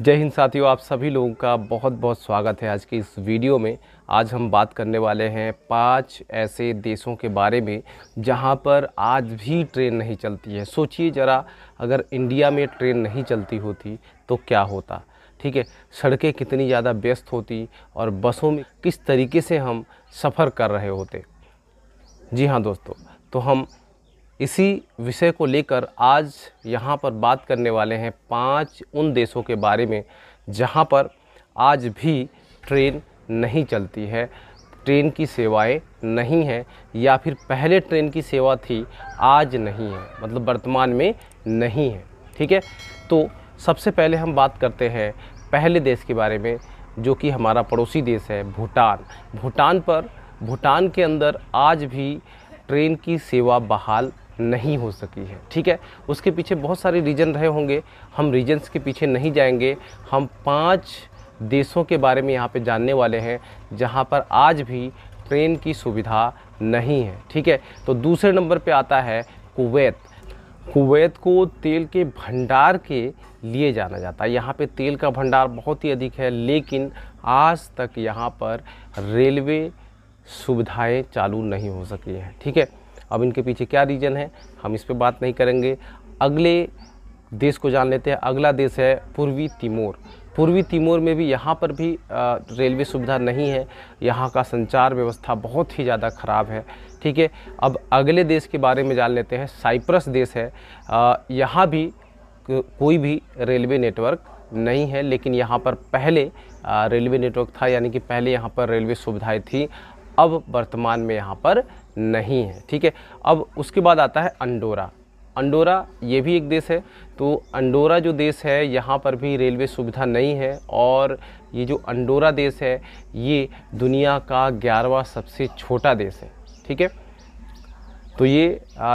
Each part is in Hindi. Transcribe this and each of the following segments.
जय हिंद साथियों आप सभी लोगों का बहुत बहुत स्वागत है आज के इस वीडियो में आज हम बात करने वाले हैं पांच ऐसे देशों के बारे में जहां पर आज भी ट्रेन नहीं चलती है सोचिए ज़रा अगर इंडिया में ट्रेन नहीं चलती होती तो क्या होता ठीक है सड़कें कितनी ज़्यादा व्यस्त होती और बसों में किस तरीके से हम सफ़र कर रहे होते जी हाँ दोस्तों तो हम इसी विषय को लेकर आज यहाँ पर बात करने वाले हैं पांच उन देशों के बारे में जहाँ पर आज भी ट्रेन नहीं चलती है ट्रेन की सेवाएं नहीं हैं या फिर पहले ट्रेन की सेवा थी आज नहीं है मतलब वर्तमान में नहीं है ठीक है तो सबसे पहले हम बात करते हैं पहले देश के बारे में जो कि हमारा पड़ोसी देश है भूटान भूटान पर भूटान के अंदर आज भी ट्रेन की सेवा बहाल नहीं हो सकी है ठीक है उसके पीछे बहुत सारे रीजन रहे होंगे हम रीजन्स के पीछे नहीं जाएंगे हम पाँच देशों के बारे में यहाँ पे जानने वाले हैं जहाँ पर आज भी ट्रेन की सुविधा नहीं है ठीक है तो दूसरे नंबर पे आता है कुवैत कुवैत को तेल के भंडार के लिए जाना जाता है यहाँ पे तेल का भंडार बहुत ही अधिक है लेकिन आज तक यहाँ पर रेलवे सुविधाएं चालू नहीं हो सकी हैं ठीक है अब इनके पीछे क्या रीज़न है हम इस पर बात नहीं करेंगे अगले देश को जान लेते हैं अगला देश है पूर्वी तिमोर पूर्वी तिमोर में भी यहाँ पर भी रेलवे सुविधा नहीं है यहाँ का संचार व्यवस्था बहुत ही ज़्यादा ख़राब है ठीक है अब अगले देश के बारे में जान लेते हैं साइप्रस देश है यहाँ भी कोई भी रेलवे नेटवर्क नहीं है लेकिन यहाँ पर पहले रेलवे नेटवर्क था यानी कि पहले यहाँ पर रेलवे सुविधाएँ थी अब वर्तमान में यहाँ पर नहीं है ठीक है अब उसके बाद आता है अंडोरा अंडोरा ये भी एक देश है तो अंडोरा जो देश है यहाँ पर भी रेलवे सुविधा नहीं है और ये जो अंडोरा देश है ये दुनिया का ग्यारहवा सबसे छोटा देश है ठीक है तो ये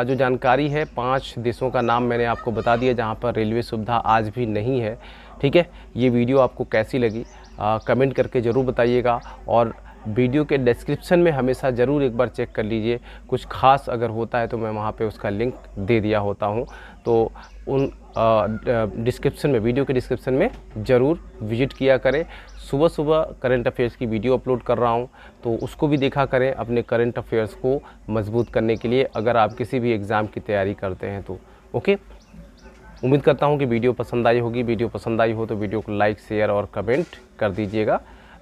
जो जानकारी है पांच देशों का नाम मैंने आपको बता दिया जहाँ पर रेलवे सुविधा आज भी नहीं है ठीक है ये वीडियो आपको कैसी लगी आ, कमेंट करके ज़रूर बताइएगा और वीडियो के डिस्क्रिप्शन में हमेशा ज़रूर एक बार चेक कर लीजिए कुछ खास अगर होता है तो मैं वहाँ पे उसका लिंक दे दिया होता हूँ तो उन डिस्क्रिप्शन में वीडियो के डिस्क्रिप्शन में ज़रूर विजिट किया करें सुबह सुबह करंट अफेयर्स की वीडियो अपलोड कर रहा हूँ तो उसको भी देखा करें अपने करंट अफेयर्स को मजबूत करने के लिए अगर आप किसी भी एग्ज़ाम की तैयारी करते हैं तो ओके उम्मीद करता हूँ कि वीडियो पसंद आई होगी वीडियो पसंद आई हो तो वीडियो को लाइक शेयर और कमेंट कर दीजिएगा